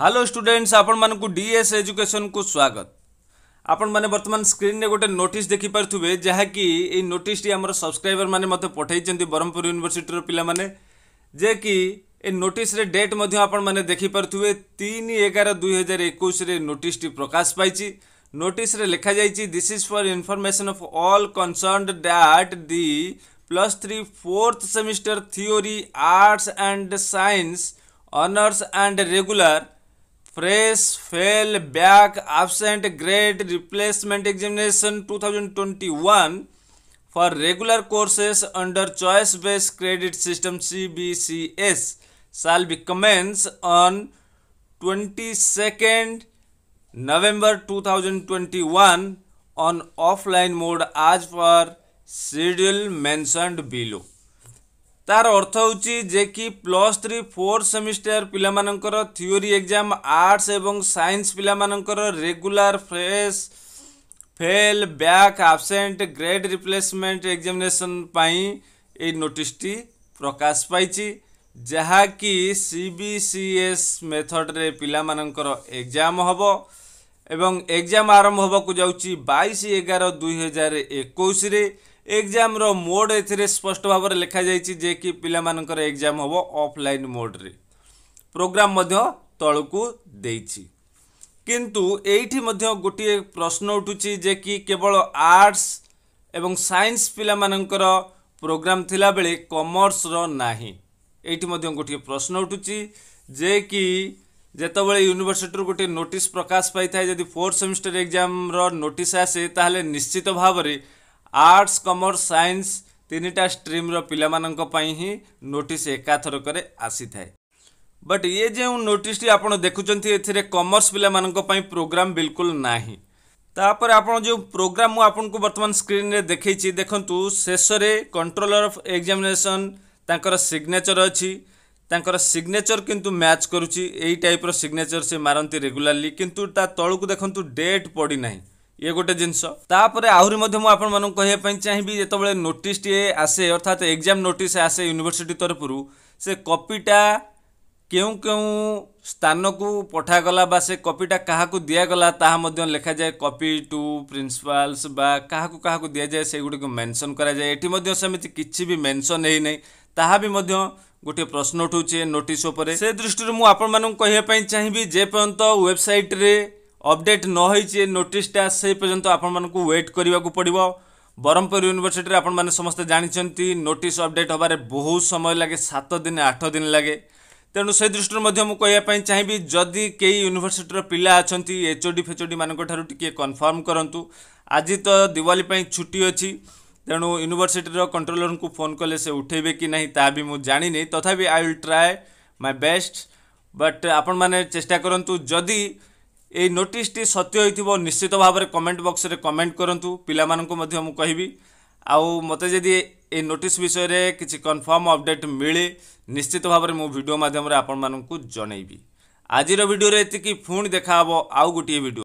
hello students आपण मानक DS education को स्वागत आपण मैंने वर्तमान स्क्रीन में गोटे नोट देखिपे जहाँकि नोटिसटी आम सब्सक्राइबर मैंने मत पठाई ब्रह्मपुर यूनिभर्सीटर पाने जे कि नोटिस डेट मैंने देखिपे तीन एगार दुई हजार एक नोटिस प्रकाश पाई नोटिस लिखा जा this is for information of all concerned that the plus three fourth semester theory arts and science honours and regular fresh fail back absent grade replacement examination 2021 for regular courses under choice based credit system C B CBCS shall be commence on twenty second November 2021 on offline mode as per schedule mentioned below তার অর্থ হচ্ছে যে কি plus three fourth semester পিলামানঙ্কর theory exam arts এবং science পিলামানঙ্কর regular fresh fail back absent grade replacement examination পাই এই নোটিসটি প্রকাশ পাইছি ଯାହାକି ସି ବି ସି ଏସ୍ ମେଥଡ଼ରେ ପିଲାମାନଙ୍କର ଏକ୍ଜାମ୍ ହେବ ଏବଂ ଏକ୍ଜାମ୍ ଆରମ୍ଭ ହେବାକୁ ଯାଉଛି ବାଇଶ ଏଗାର ଦୁଇହଜାର ଏକୋଇଶରେ एग्जाम रो मोड ए स्पष्ट भाव में लिखा जाए कि पाकर एग्जाम हम ऑफलाइन मोड रे प्रोग्राम तलकू दे किंतु ये गोटे प्रश्न उठू जे कि केवल आर्ट्स एवं साइंस पाकर प्रोग्राम थिला बेले कमर्स रही ये गोटे प्रश्न उठू जे कि जितेबले यूनिभर्सीटर गोटे नोटिस प्रकाश पाई जदि फोर्थ सेमिस्टर एग्जाम रोटिस आसे तेल निश्चित भाव में ଆର୍ଟ୍ସ କମର୍ସ ସାଇନ୍ସ ତିନିଟା ଷ୍ଟ୍ରିମ୍ର ପିଲାମାନଙ୍କ ପାଇଁ ହିଁ ନୋଟିସ୍ ଏକାଥରକରେ ଆସିଥାଏ ବଟ୍ ଇଏ ଯେଉଁ ନୋଟିସ୍ଟି ଆପଣ ଦେଖୁଛନ୍ତି ଏଥିରେ କମର୍ସ ପିଲାମାନଙ୍କ ପାଇଁ ପ୍ରୋଗ୍ରାମ୍ ବିଲକୁଲ ନାହିଁ ତାପରେ ଆପଣ ଯେଉଁ ପ୍ରୋଗ୍ରାମ୍ ମୁଁ ଆପଣଙ୍କୁ ବର୍ତ୍ତମାନ ସ୍କ୍ରିନ୍ରେ ଦେଖେଇଛି ଦେଖନ୍ତୁ ଶେଷରେ କଣ୍ଟ୍ରୋଲର ଅଫ୍ ଏକ୍ଜାମିନେସନ୍ ତାଙ୍କର ସିଗ୍ନେଚର୍ ଅଛି ତାଙ୍କର ସିଗ୍ନେଚର୍ କିନ୍ତୁ ମ୍ୟାଚ୍ କରୁଛି ଏଇ ଟାଇପ୍ର ସିଗ୍ନେଚର୍ ସେ ମାରନ୍ତି ରେଗୁଲାରଲି କିନ୍ତୁ ତା ତଳକୁ ଦେଖନ୍ତୁ ଡେଟ୍ ପଡ଼ିନାହିଁ ଇଏ ଗୋଟେ ଜିନିଷ ତାପରେ ଆହୁରି ମଧ୍ୟ ମୁଁ ଆପଣମାନଙ୍କୁ କହିବା ପାଇଁ ଚାହିଁବି ଯେତେବେଳେ ନୋଟିସ୍ଟିଏ ଆସେ ଅର୍ଥାତ ଏକ୍ଜାମ୍ ନୋଟିସ୍ ଆସେ ୟୁନିଭର୍ସିଟି ତରଫରୁ ସେ କପିଟା କେଉଁ କେଉଁ ସ୍ଥାନକୁ ପଠାଗଲା ବା ସେ କପିଟା କାହାକୁ ଦିଆଗଲା ତାହା ମଧ୍ୟ ଲେଖାଯାଏ କପି ଟୁ ପ୍ରିନ୍ସିପାଲ୍ସ ବା କାହାକୁ କାହାକୁ ଦିଆଯାଏ ସେଗୁଡ଼ିକୁ ମେନସନ୍ କରାଯାଏ ଏଠି ମଧ୍ୟ ସେମିତି କିଛି ବି ମେନସନ୍ ହେଇନାହିଁ ତାହା ବି ମଧ୍ୟ ଗୋଟିଏ ପ୍ରଶ୍ନ ଉଠୁଛି ନୋଟିସ୍ ଉପରେ ସେ ଦୃଷ୍ଟିରୁ ମୁଁ ଆପଣମାନଙ୍କୁ କହିବା ପାଇଁ ଚାହିଁବି ଯେପର୍ଯ୍ୟନ୍ତ ୱେବସାଇଟ୍ରେ ଅପଡେଟ୍ ନ ହୋଇଛି ଏ ନୋଟିସ୍ଟା ସେ ପର୍ଯ୍ୟନ୍ତ ଆପଣମାନଙ୍କୁ ୱେଟ୍ କରିବାକୁ ପଡ଼ିବ ବ୍ରହ୍ମପୁର ୟୁନିଭର୍ସିଟିରେ ଆପଣମାନେ ସମସ୍ତେ ଜାଣିଛନ୍ତି ନୋଟିସ୍ ଅପଡେଟ୍ ହେବାରେ ବହୁତ ସମୟ ଲାଗେ ସାତ ଦିନ ଆଠ ଦିନ ଲାଗେ ତେଣୁ ସେ ଦୃଷ୍ଟିରୁ ମଧ୍ୟ ମୁଁ କହିବା ପାଇଁ ଚାହିଁବି ଯଦି କେହି ୟୁନିଭର୍ସିଟିର ପିଲା ଅଛନ୍ତି ଏଚ୍ଓଡ଼ି ଫେଚ୍ଓଡ଼ିମାନଙ୍କ ଠାରୁ ଟିକିଏ କନଫର୍ମ କରନ୍ତୁ ଆଜି ତ ଦିୱାଲି ପାଇଁ ଛୁଟି ଅଛି ତେଣୁ ୟୁନିଭର୍ସିଟିର କଣ୍ଟ୍ରୋଲରଙ୍କୁ ଫୋନ୍ କଲେ ସେ ଉଠାଇବେ କି ନାହିଁ ତାହା ବି ମୁଁ ଜାଣିନି ତଥାପି I will try my best but ଆପଣମାନେ ଚେଷ୍ଟା କରନ୍ତୁ ଯଦି এই নোটিসটি সত্য হয়েছিল নিশ্চিত ভাবে কমেন্ট বক্সরে কমেন্ট করতু পিলা মধ্যে মু কবি আউ মতো যদি এই নোটিস বিষয়ে কিছু কনফর্ম অপডেট মিলে নিশ্চিত ভাবে মু ভিডিও মাধ্যমে আপনার জনাইবি আজির ভিডিওরে এতিকি পুঁ দেখা হব আউ গোটিয়ে ভিডিও